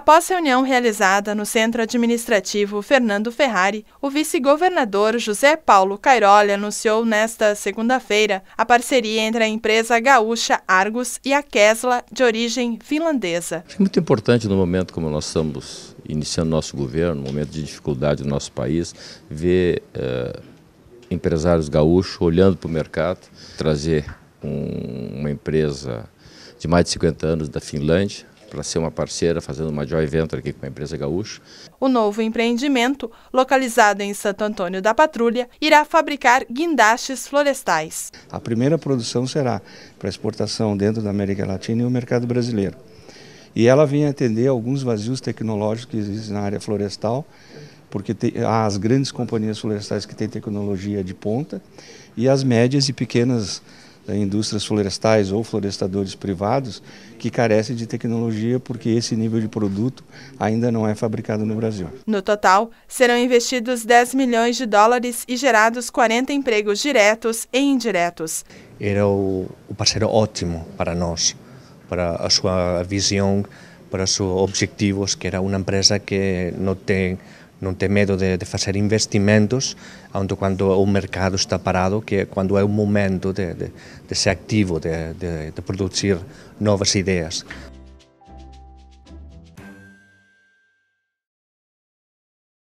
Após reunião realizada no Centro Administrativo Fernando Ferrari, o vice-governador José Paulo Cairoli anunciou nesta segunda-feira a parceria entre a empresa gaúcha Argos e a Kesla, de origem finlandesa. Acho muito importante no momento como nós estamos iniciando nosso governo, no momento de dificuldade do nosso país, ver eh, empresários gaúchos olhando para o mercado, trazer um, uma empresa de mais de 50 anos da Finlândia, para ser uma parceira, fazendo uma joint venture aqui com a empresa Gaúcho. O novo empreendimento, localizado em Santo Antônio da Patrulha, irá fabricar guindastes florestais. A primeira produção será para exportação dentro da América Latina e o mercado brasileiro. E ela vem atender alguns vazios tecnológicos que existem na área florestal, porque tem, há as grandes companhias florestais que têm tecnologia de ponta e as médias e pequenas eh, indústrias florestais ou florestadores privados que carecem de tecnologia porque esse nível de produto ainda não é fabricado no Brasil. No total, serão investidos 10 milhões de dólares e gerados 40 empregos diretos e indiretos. Era o parceiro ótimo para nós, para a sua visão, para os seus objetivos, que era uma empresa que não tem não ter medo de, de investimentos onde quando o mercado está parado, que é quando é o momento de, de, de ser ativo, de, de, de produzir novas ideias.